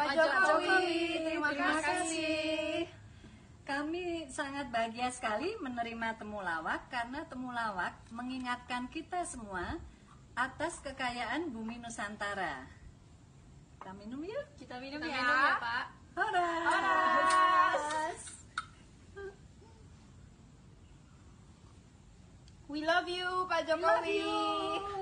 Pak, Pak Jokowi, terima, terima kasih. Kami sangat bahagia sekali menerima temu lawak karena temu lawak mengingatkan kita semua atas kekayaan bumi Nusantara. Kita minum yuk. Kita minum, kita ya. minum ya, Pak. Horas. Horas. We love you, Pak Jokowi. We love you.